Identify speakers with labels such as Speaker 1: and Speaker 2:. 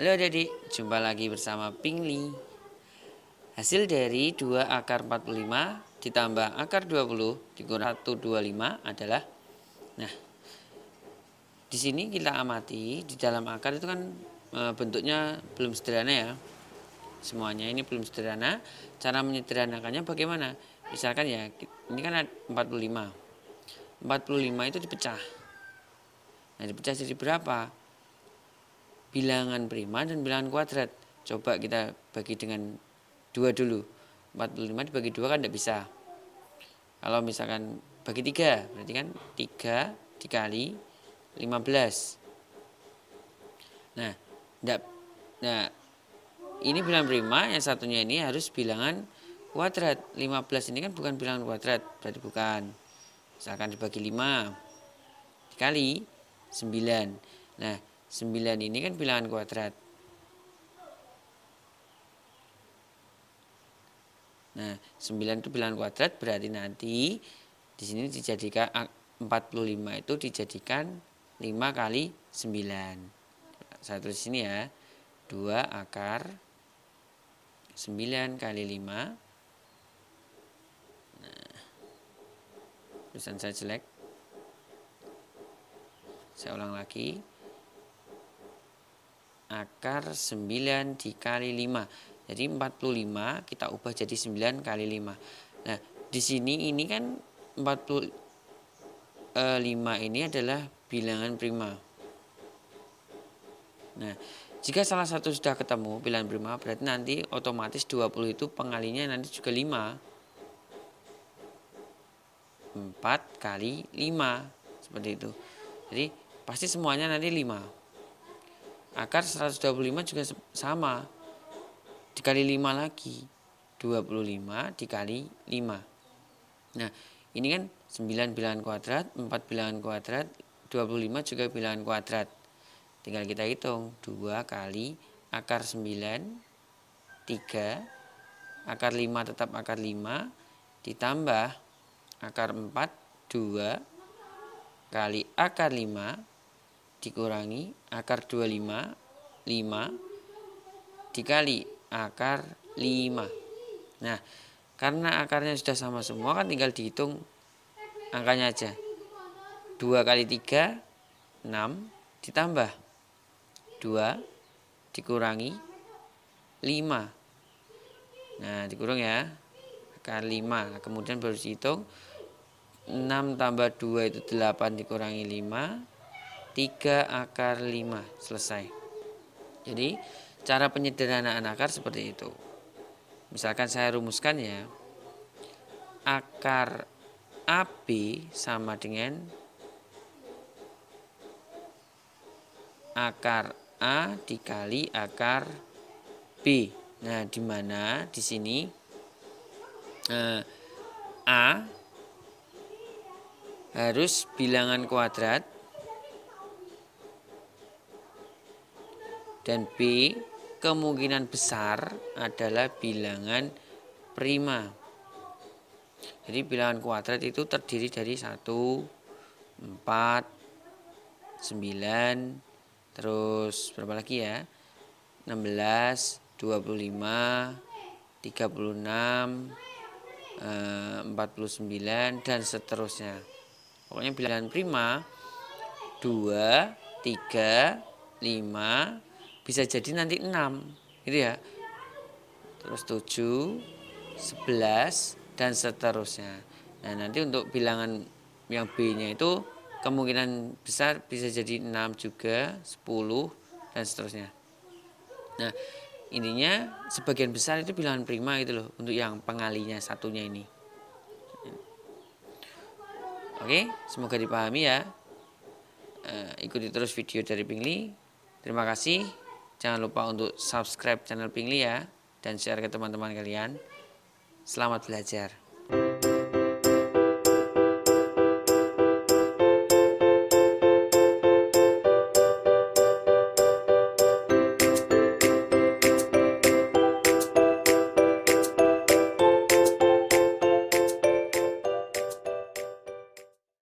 Speaker 1: Halo adik jumpa lagi bersama Pingli. Hasil dari 2 akar 45 ditambah akar 20 dikurang 125 adalah Nah, di sini kita amati di dalam akar itu kan e, bentuknya belum sederhana ya. Semuanya ini belum sederhana. Cara menyederhanakannya bagaimana? Misalkan ya, ini kan 45. 45 itu dipecah. Nah, dipecah jadi berapa? bilangan prima dan bilangan kuadrat. Coba kita bagi dengan dua dulu. 45 dibagi dua kan tidak bisa. Kalau misalkan bagi tiga, berarti kan tiga dikali 15. Nah, tidak nah ini bilangan prima, yang satunya ini harus bilangan kuadrat. 15 ini kan bukan bilangan kuadrat, berarti bukan. Misalkan dibagi 5 dikali 9. Nah, 9 ini kan bilangan kuadrat. Nah, 9 itu bilangan kuadrat berarti nanti di sini dijadikan 45 ah, itu dijadikan 5 kali 9. Satu di sini ya. 2 akar 9 kali 5. Nah, tulisan saya jelek. Saya ulang lagi akar 9 dikali 5. Jadi 45 kita ubah jadi 9 kali 5. Nah, di sini ini kan 45 eh, ini adalah bilangan prima. Nah, jika salah satu sudah ketemu bilangan prima, berarti nanti otomatis 20 itu pengalinya nanti juga 5. 4 kali 5 seperti itu. Jadi pasti semuanya nanti 5 akar 125 juga sama dikali 5 lagi 25 dikali 5 nah ini kan 9 bilangan kuadrat 4 bilangan kuadrat 25 juga bilangan kuadrat tinggal kita hitung 2 kali akar 9 3 akar 5 tetap akar 5 ditambah akar 4 2 kali akar 5 dikurangi akar 25 5 dikali akar 5 nah karena akarnya sudah sama semua kan tinggal dihitung angkanya aja 2 kali 3 6 ditambah 2 dikurangi 5 nah dikurung ya akar 5 nah, kemudian baru dihitung 6 tambah 2 itu 8 dikurangi 5 3 akar 5 selesai jadi cara penyederhanaan akar seperti itu misalkan saya rumuskan ya akar AB sama dengan akar A dikali akar B nah dimana di sini eh, A harus bilangan kuadrat Dan B kemungkinan besar adalah bilangan prima. Jadi bilangan kuadrat itu terdiri dari 1, 4, 9, terus berapa lagi ya? 16, 25, 36, 49 dan seterusnya. Pokoknya bilangan prima 2, 3, 5, bisa jadi nanti enam, gitu ya terus tujuh, sebelas dan seterusnya nah nanti untuk bilangan yang B nya itu kemungkinan besar bisa jadi enam juga sepuluh dan seterusnya nah ininya sebagian besar itu bilangan prima gitu loh untuk yang pengalinya satunya ini Oke, semoga dipahami ya. Eh, ikuti terus video dari Pingli. Terima kasih. Jangan lupa untuk subscribe channel Pingli ya dan share ke teman-teman kalian. Selamat belajar.